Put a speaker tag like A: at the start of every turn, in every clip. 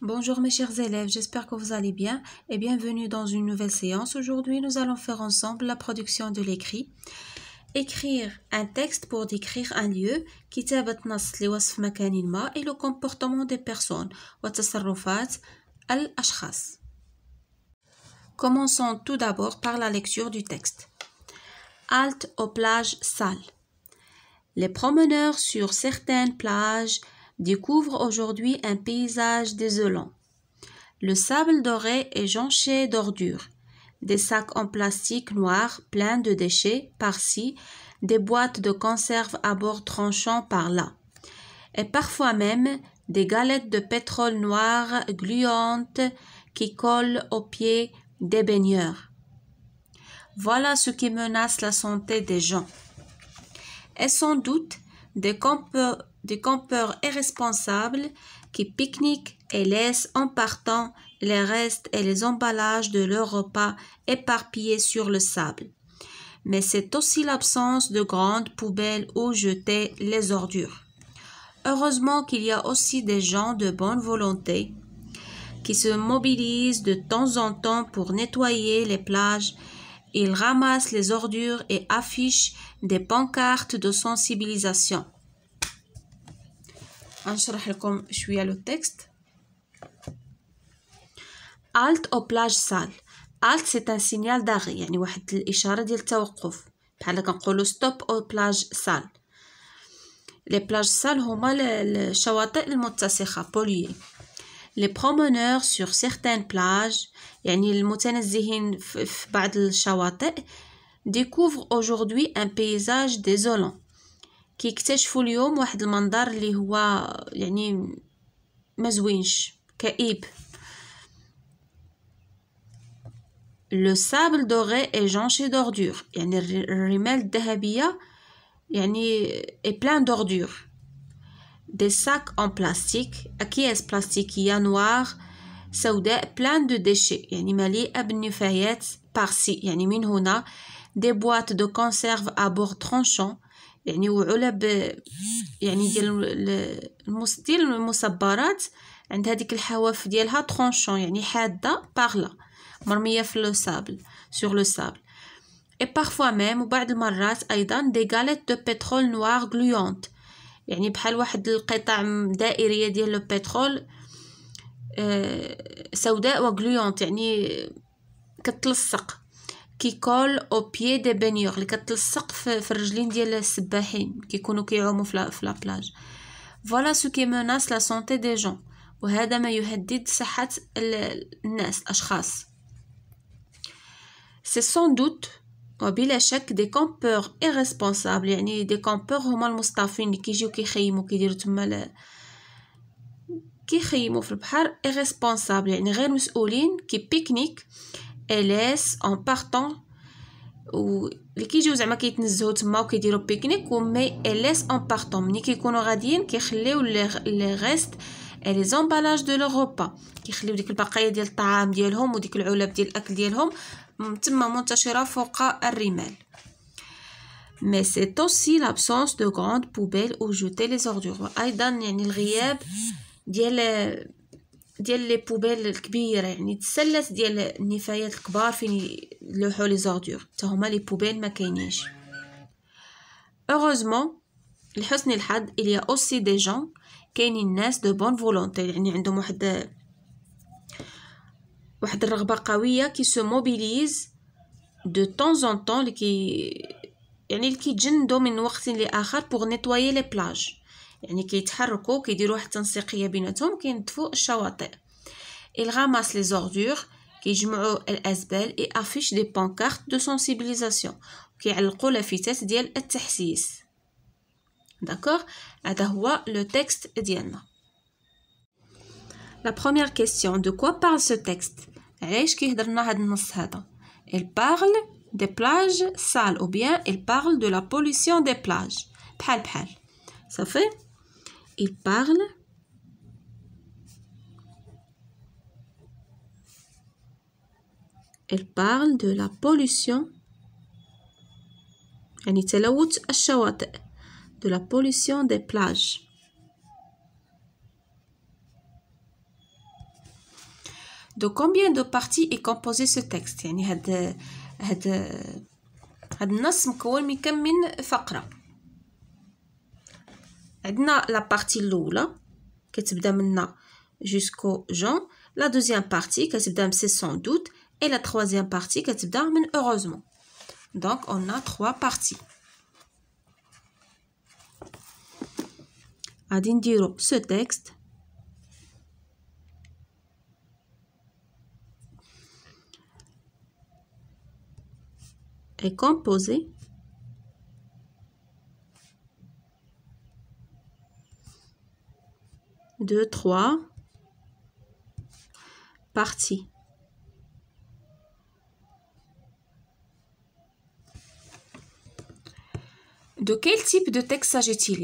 A: Bonjour mes chers élèves, j'espère que vous allez bien et bienvenue dans une nouvelle séance. Aujourd'hui, nous allons faire ensemble la production de l'écrit. Écrire un texte pour décrire un lieu, qui نص لوصف et le comportement des personnes Commençons tout d'abord par la lecture du texte. Halte aux plages sales. Les promeneurs sur certaines plages découvre aujourd'hui un paysage désolant. Le sable doré est jonché d'ordures, des sacs en plastique noir pleins de déchets par-ci, des boîtes de conserve à bord tranchant par-là, et parfois même des galettes de pétrole noir gluantes qui collent aux pieds des baigneurs. Voilà ce qui menace la santé des gens. Et sans doute des, compo des campeurs irresponsables qui pique et laissent en partant les restes et les emballages de leur repas éparpillés sur le sable. Mais c'est aussi l'absence de grandes poubelles où jeter les ordures. Heureusement qu'il y a aussi des gens de bonne volonté qui se mobilisent de temps en temps pour nettoyer les plages. Ils ramassent les ordures et affichent des pancartes de sensibilisation. هنشرح لكم شويه لو تيكست alt au plage سال alt c'est un signal d'arrêt يعني واحد الاشاره ديال التوقف بحال كنقولوا stop au plage سال les plages sales هما الشواطئ المتسخه بوليي les promeneurs sur certaines plages يعني المتنزهين في بعض الشواطئ découvrent aujourd'hui un paysage désolant كيكتشفوا اليوم واحد المنظر اللي هو يعني ما زوينش كئيب لو سابل دوغي اي جونشي دوردور يعني الرمال الذهبيه يعني اي بلان دوردور دي ساك ان بلاستيك اكياس بلاستيكيه نوار سوداء بلان دو ديشي يعني مليئه بالنفايات بارسي يعني من هنا دي بواط دو كونسيرف ابور ترونشون يعني وعلب يعني ديال ديال المصبرات عند هذيك الحواف ديالها ترونشون يعني حاده باغلا مرميه في لو سابل سور لو سابل اي بارفوا ميم وبعض المرات ايضا دي غاليت دو بترول نوار غلويونت يعني بحال واحد القطع دائريه ديال لو بترول آه، سوداء وغلويونت يعني كتلصق كيكول او بيي دي بنيور اللي كتلصق في الرجلين ديال السباحين كيكونوا كيعوموا في لابلاج فوالا سو كي مناس لا سونتي دي جون وهذا ما يهدد صحة الناس الأشخاص سي سون دوت وبلا شك دي كامبور ايريسبونسابل يعني دي كامبور هما المصطفين اللي كيجيو كيخيمو كيديرو تما كيخيمو في البحر ايريسبونسابل يعني غير مسؤولين كي بيكنيك Elle laisse en partant ou les qui jouent à ma qui tenzo tma ou qui dirent pique-nique ou mais LS en partant. Ni qui qu'on aura dit qui chle ou les restes et les emballages de leur repas qui chle ou dit que le paquet de l'tam de l'homme ou dit que le oulab de l'ak de l'homme tma montachera fouqa arrimel. Mais c'est aussi l'absence de grandes poubelles où jeter les ordures. Aïdan, il y a une rièbe, il y euh, ديال لي بوبيل الكبيره يعني تسلس ديال النفايات الكبار فين يلوحو لي زوردور حتى هما لي بوبيل ما كاينينش اوغوزمون لحسن الحظ اليا اوسي دي جون كاينين ناس دو بون فولونتي يعني عندهم واحد واحد الرغبه قويه كي سو موبيليز دو طون زون طون اللي كي يعني اللي كيتجندوا من وقت لاخر بوغ نيتوايي لي بلاج يعني كيتحركوا كيديروا واحد التنسيقيه بيناتهم كينظفوا الشواطئ il لي les ordures كيجمعوا الازبال اي افيش دي بانكارت دو سونسيبيليزاسيون كيعلقوا لافتات ديال التحسيس داكوغ هذا هو لو تيكست ديالنا لا بروميير كيسيون دو كوا بارل سو تيكست علاش كيهضر لنا هذا النص هذا il parle des plages sales ou bien il parle de la pollution des plages بحال بحال صافي Il parle. Elle parle de la pollution. De la pollution des plages. De combien de parties est composé ce texte la partie Lula, qui est là jusqu'au Jean, la deuxième partie, que est c'est sans doute, et la troisième partie, qui est heureusement. Donc, on a trois parties. Adin ce texte est composé. Deux, trois partie. De quel type de texte s'agit-il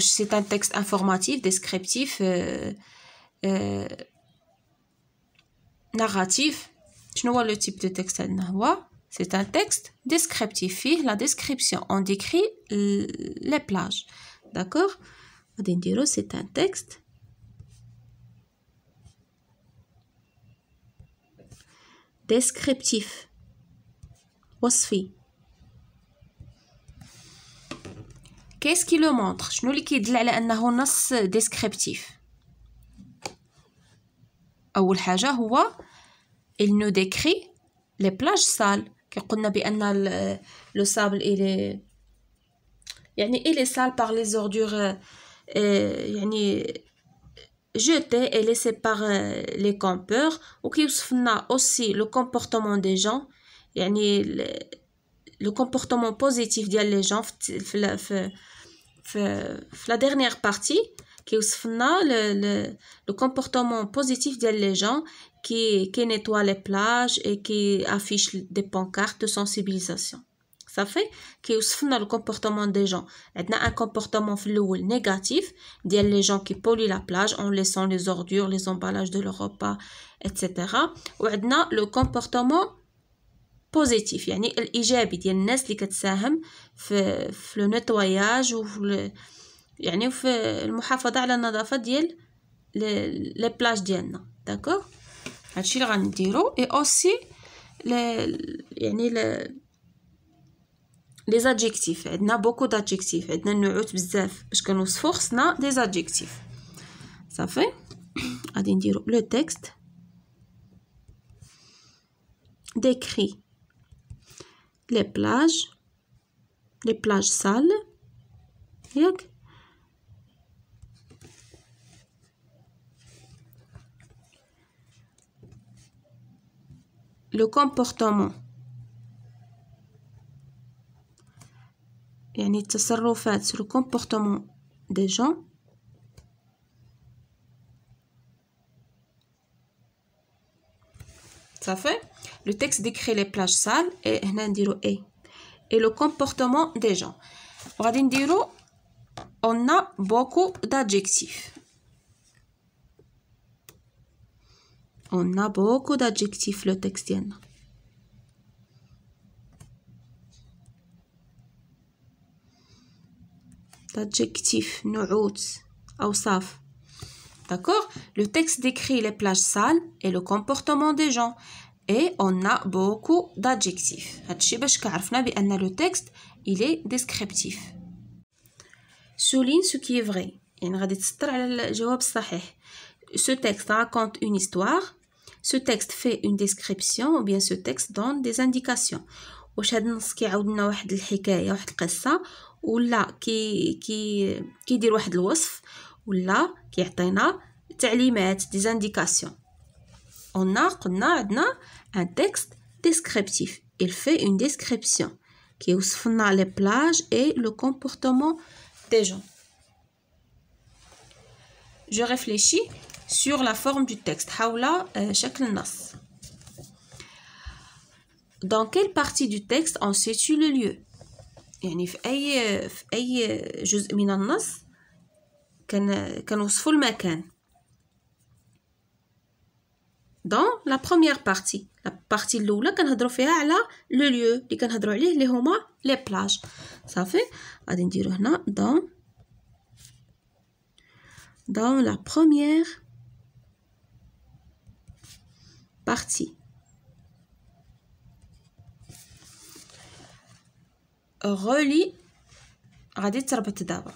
A: C'est un texte informatif, descriptif, euh, euh, narratif. Je ne vois le type de texte. C'est un texte descriptif. La description. On décrit les plages. D'accord c'est un texte. Descriptif. Qu'est-ce qui le montre Je nous le descriptif. أول حاجة هو il nous décrit les plages sales le sable est il est sale par les ordures euh, euh, يعني jeté et laissé par euh, les campeurs ou qui لنا aussi le comportement des gens le comportement positif des gens la dernière partie qui لنا le, le comportement positif des gens qui qui nettoient les plages et qui affichent des pancartes de sensibilisation ça fait que nous avons le comportement des gens. Nous avons un comportement négatif, dire les gens qui polluent la plage en laissant les ordures, les emballages de leur repas, etc. Nous avons le comportement positif, yani l'ijab, dire des gens qui contribuent le nettoyage ou le يعني في المحافظة على النظافة ديال لي بلاج les adjectifs a beaucoup d'adjectifs عندنا Je بزاف باش force خصنا des adjectifs Ça fait. غادي نديرو le texte décrit les plages les plages sales le comportement يعني التصرفات sur le comportement des gens ça fait le texte décrit les plages sales et eh, et le comportement des gens on a beaucoup d'adjectifs on a beaucoup d'adjectifs le texte l'adjectif au awsaf. D'accord Le texte décrit les plages sales et le comportement des gens. Et on a beaucoup d'adjectifs. Le texte, il est descriptif. Souligne ce qui est vrai. Ce texte raconte une histoire. Ce texte fait une description ou bien ce texte donne des indications. ولا كي كي كيدير qui الوصف ولا كيعطينا تعليمات des indications. on a un texte descriptif il fait une description qui لنا les plages et le comportement des gens je réfléchis sur la forme du texte chacun euh, nas. dans quelle partie du texte on situe le lieu يعني في أي في أي جزء من النص كان كنوصفوا المكان دون لا بروميير بارتي لا بارتي الاولى كنهضروا فيها على لو ليو اللي كنهضروا عليه اللي هما لي بلاج صافي غادي نديرو هنا دون دون لا بروميير بارتي غولي غادي تربط دابا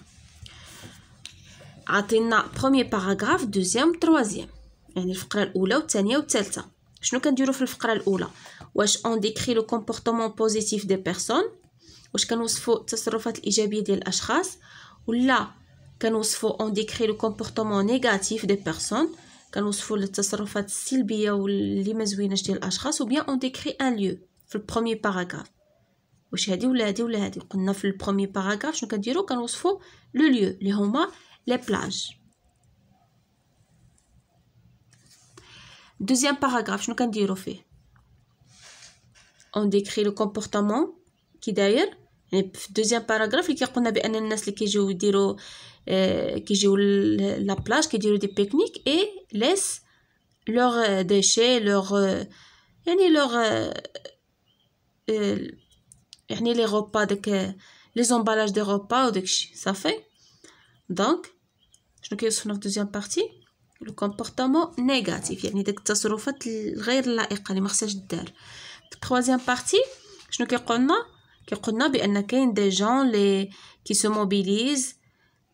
A: عطينا برومي باراغراف دوزيام تروازيام يعني الفقره الاولى والثانيه والثالثه شنو كنديرو في الفقره الاولى واش اون ديكري لو كومبورتمون بوزيتيف دي بيرسون واش كنوصفوا التصرفات الايجابيه ديال الاشخاص ولا كنوصفوا اون ديكري لو كومبورتمون نيجاتيف دي بيرسون كنوصفوا التصرفات السلبيه واللي ما زويناش ديال الاشخاص وبيان اون ديكري ان ليو في البرومي باراغراف Le premier paragraphe, le lieu, les plages. Deuxième paragraphe, je on décrit le comportement, qui d'ailleurs, le deuxième paragraphe, c'est qu'on a dit qu'on a qui qu'on à dit qu'on a dit qu'on a dit et a leur les emballages des repas, ça fait. Donc, je me suis dit la deuxième partie, le comportement négatif. il y a Troisième partie, je me suis dit qu'il y a des gens qui se mobilisent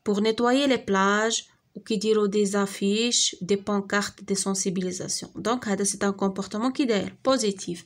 A: pour nettoyer les plages ou qui diront des affiches, des pancartes de sensibilisation. Donc, c'est un comportement qui est positif.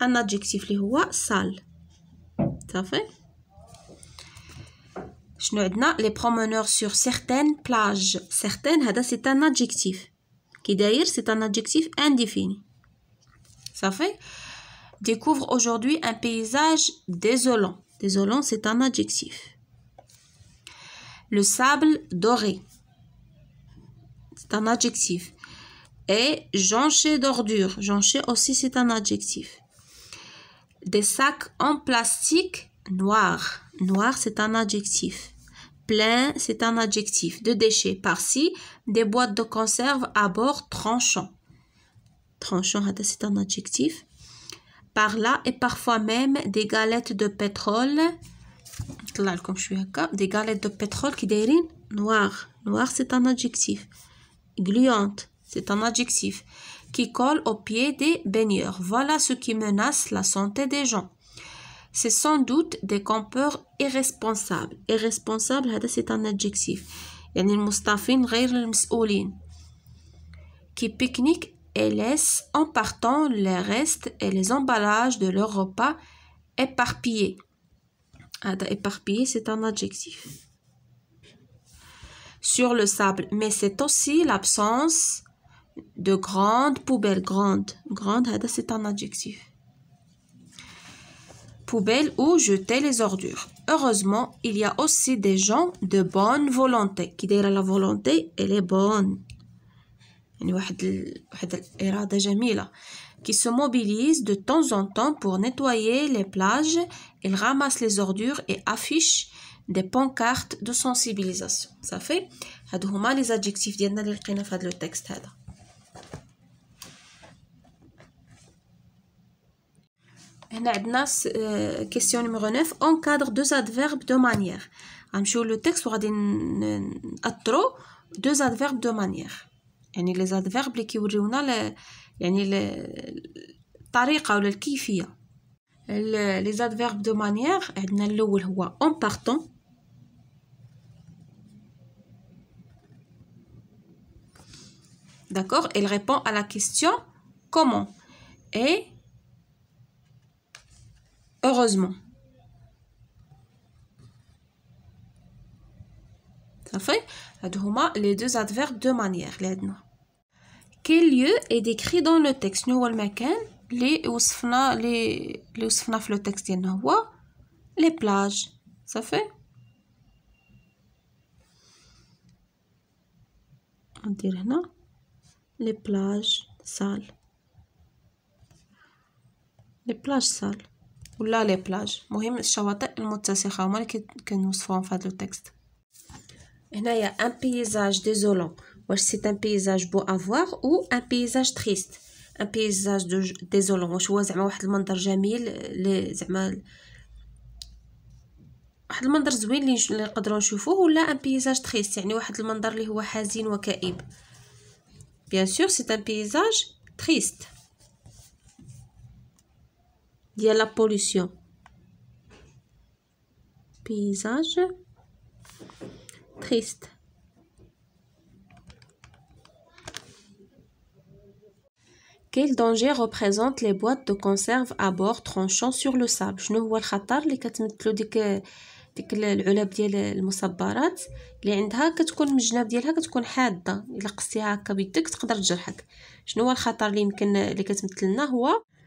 A: Un adjectif. Les rois sales. Ça fait. Les promeneurs sur certaines plages. Certaines, c'est un adjectif. Qui d'ailleurs, c'est un adjectif indéfini. Ça fait. Découvre aujourd'hui un paysage désolant. Désolant, c'est un adjectif. Le sable doré. C'est un adjectif. Et jonché d'ordure. Jonché aussi, c'est un adjectif des sacs en plastique noir. Noir, c'est un adjectif. Plein, c'est un adjectif. De déchets par-ci, des boîtes de conserve à bord tranchant. Tranchant, c'est un adjectif. Par là et parfois même des galettes de pétrole. Là, je suis des galettes de pétrole qui dérinent noir. Noir, c'est un adjectif. Gluante, c'est un adjectif qui collent au pied des baigneurs. Voilà ce qui menace la santé des gens. C'est sans doute des campeurs irresponsables. Irresponsable, c'est un adjectif. يعني غير المسؤولين qui pique nique et laissent en partant les restes et les emballages de leur repas éparpillés. Éparpillé, c'est un adjectif. Sur le sable, mais c'est aussi l'absence de grandes poubelles. Grande, grande, c'est un adjectif. Poubelle où jeter les ordures. Heureusement, il y a aussi des gens de bonne volonté. Qui dit la volonté, elle est bonne. Qui se mobilisent de temps en temps pour nettoyer les plages. Ils ramassent les ordures et affichent des pancartes de sensibilisation. Ça fait, les adjectifs le texte. question numéro 9 encadre deux adverbes de manière نمشيو le texte وغادي trop deux adverbes de manière les adverbes اللي la يعني ou ولا الكيفيه les adverbes de manière le الاول هو en partant D'accord Elle répond à la question comment. Et heureusement. Ça fait les deux adverbes de manière. Quel lieu est décrit dans le texte Nous avons les le texte les plages. Ça fait On Les plages sales. Les plages sales. ولا لي بلاج مهم الشواطئ المتسخه هما اللي كنوصفوهم في هذا التكست هنايا ان بيزاج ديزولون واش سي ان بيزاج بو افوار او ان بيزاج تريست ان بيزاج ديزولون واش هو زعما واحد المنظر جميل لي زعما واحد المنظر زوين اللي نقدروا نشوفوه ولا ان بيزاج تريست يعني واحد المنظر اللي هو حزين وكئيب بيان سور سي ان بيزاج تريست y a la pollution. Paysage triste. Quel danger représentent les boîtes de conserve à bord tranchant sur le sable شنو هو الخطر اللي كتمثلو ديك ديك العلب ديال المصبرات اللي عندها كتكون المجناب ديالها كتكون حاده الا قصتيها هكا بيدك تقدر تجرحك شنو هو الخطر اللي يمكن اللي كتمثل لنا هو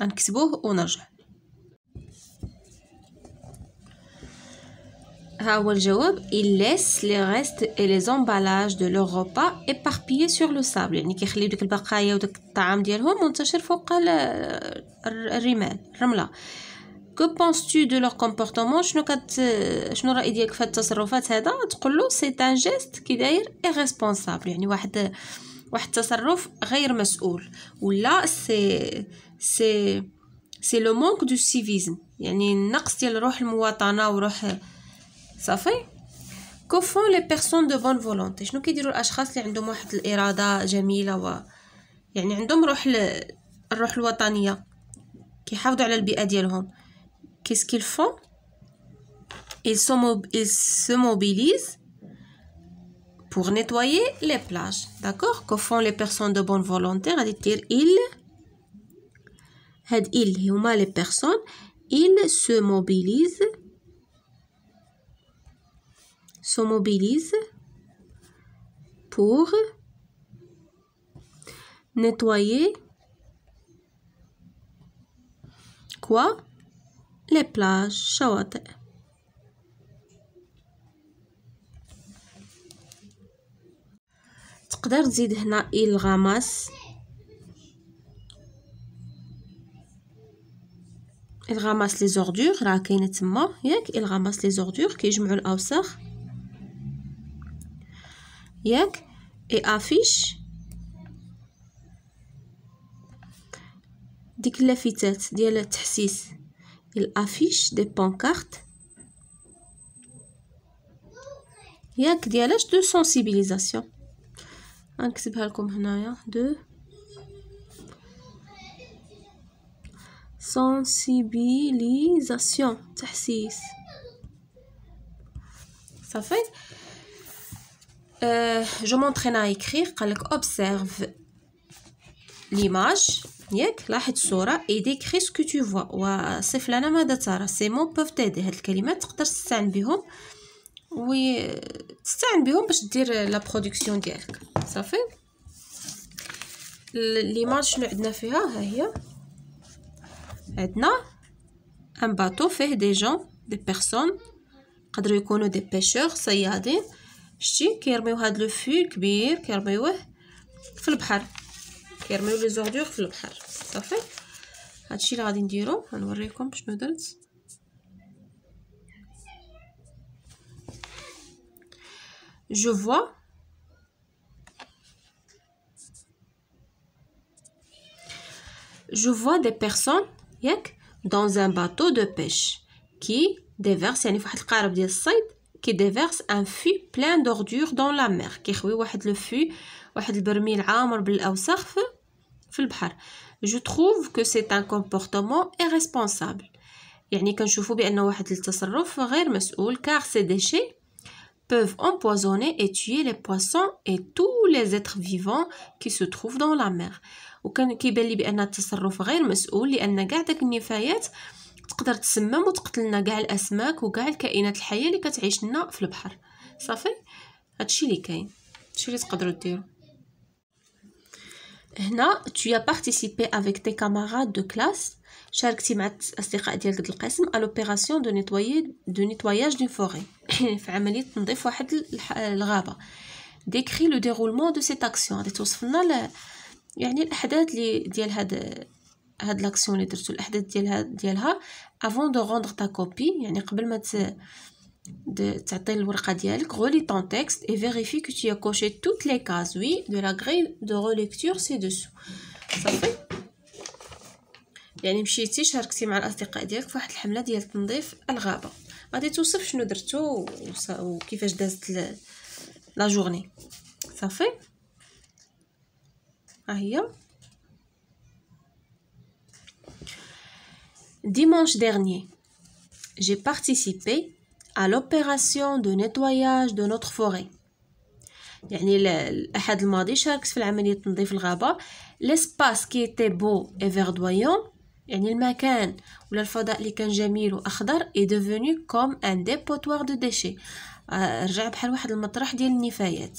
A: غنكتبوه ونرجع ها هو الجواب il لي les restes لي les دو de leur repas éparpillés sur le sable يعني كيخليو ديك البقايا وداك الطعام ديالهم منتشر فوق الرمال الرمله كو بونس tu دو leur comportement شنو كت شنو الراي ديالك في التصرفات هذا تقول له سي ان جيست كي داير irresponsable يعني واحد واحد التصرف غير مسؤول ولا سي سي سي لو مونك دو سيفيزم يعني النقص ديال روح المواطنه وروح صافي كوفون لي بيرسون دو بون فولونتي شنو كيديروا الاشخاص اللي عندهم واحد الاراده جميله و يعني عندهم روح ل... الروح الوطنيه كيحافظوا على البيئه ديالهم كيس كيلفون فون ils se mobilisent pour nettoyer les plages. D'accord Que font les personnes de bonne volonté Ils, ils, les personnes, ils se mobilisent, se mobilisent pour nettoyer quoi Les plages, il ramasse les ordures il ramasse les ordures qui je me veulent Yek il et affiche dit' pancartes. il affiche des pancartes de sensibilisation un sensibilisation ça fait euh, je m'entraîne à écrire observe l'image et décris ce que tu vois ces mots peuvent aider dire la production صافي ليماج شنو عندنا فيها ها هي عندنا ان باتو فيه دي جون دي بيرسون يقدروا يكونوا دي بيشور صيادين شتي كيرميو هاد لو في كبير كيرميوه في البحر كيرميو لي زوردور في البحر صافي هادشي اللي غادي نديرو غنوريكم شنو درت جو فوا je vois des personnes dans un bateau de pêche qui déverse qui déverse un fût plein d'ordures dans la mer le je trouve que c'est un comportement irresponsable car ces déchets peuvent empoisonner et tuer les poissons et tous les êtres vivants qui se trouvent dans la mer وكان كيبان لي بان التصرف غير مسؤول لان كاع داك النفايات تقدر تسمم وتقتلنا كاع الاسماك وكاع الكائنات الحيه اللي كتعيش لنا في البحر صافي هادشي اللي كاين هادشي اللي تقدروا ديروا هنا tu as participé avec tes camarades de classe شاركتي مع الاصدقاء ديالك د القسم à دو de nettoyer دو nettoyage d'une forêt في عمليه تنظيف واحد الغابه décrit le déroulement de cette action غادي توصف لنا يعني الاحداث اللي ديال هاد هاد لاكسيون اللي درتو الاحداث ديالها ديالها افون دو روندغ تا كوبي يعني قبل ما ت... تعطي الورقه ديالك relis طون تيكست اي فيريفي كو تي كوشي توت لي كاز وي دو لا غري دو ريليكتور سي ci صافي يعني مشيتي شاركتي مع الاصدقاء ديالك فواحد الحمله ديال تنظيف الغابه غادي توصف شنو درتو وكيفاش دازت لا جورني صافي هي dimanche dernier جي participé à l'opération de nettoyage de notre forêt يعني الاحد الماضي شاركت في العمليه تنظيف الغابه لسباس كي تي بو اي فيردويون يعني المكان ولا الفضاء اللي كان جميل واخضر اي دوفوني كوم ان ديبوتوار دو ديشي رجع بحال واحد المطرح ديال النفايات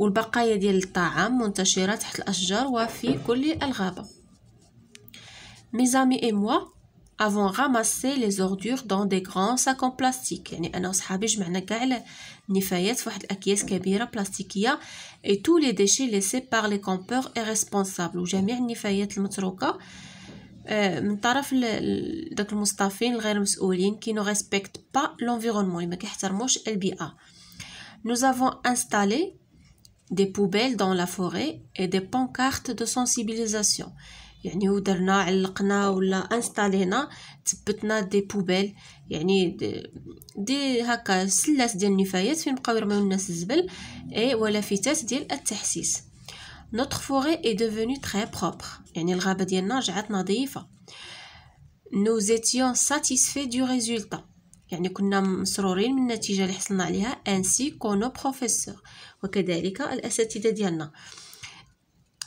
A: والبقايا ديال الطعام منتشرة تحت الأشجار وفي كل الغابة Mes amis et moi avons ramassé les ordures dans des grands sacs en يعني أنا وصحابي جمعنا كاع النفايات في واحد الأكياس كبيرة بلاستيكية اي et tous les déchets بار لي كومبور اي ريسبونسابل وجميع النفايات المتروكة آه، من طرف داك المصطفين الغير مسؤولين كي نو ريسبكت با لونفيرونمون اللي ما كيحترموش البيئه nous avons installé des poubelles dans la forêt et des pancartes de sensibilisation يعني ودرنا علقنا ولا انستالينا تبتنا دي بوبيل يعني دي, دي هكا سلات ديال النفايات فين بقاو يرميو الناس الزبل اي فيتات ديال التحسيس Notre forêt اي devenue تري بروبر يعني الغابه ديالنا رجعت نظيفه نو زيتيون ساتيسفي دو ريزولتا يعني كنا مسرورين من النتيجة اللي حصلنا عليها انسي كونو بروفيسور وكذلك الأساتذة ديالنا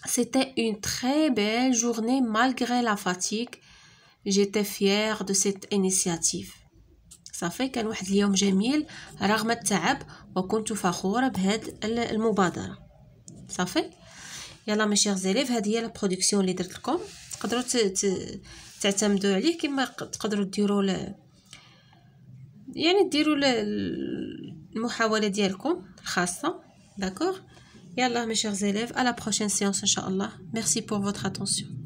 A: C'était une très belle journée malgré la fatigue. J'étais fière de cette initiative. صافي كان واحد اليوم جميل رغم التعب وكنت فخورة بهاد المبادرة صافي يلا مي شيغ زيليف هادي هي البرودكسيون اللي درت لكم تقدروا تعتمدوا عليه كما تقدروا ديروا يعني ديروا المحاوله ديالكم الخاصه داكوغ يلا مي شيغ زيليف لا بروشين سيونس ان شاء الله ميرسي بور فوتر اتونسيون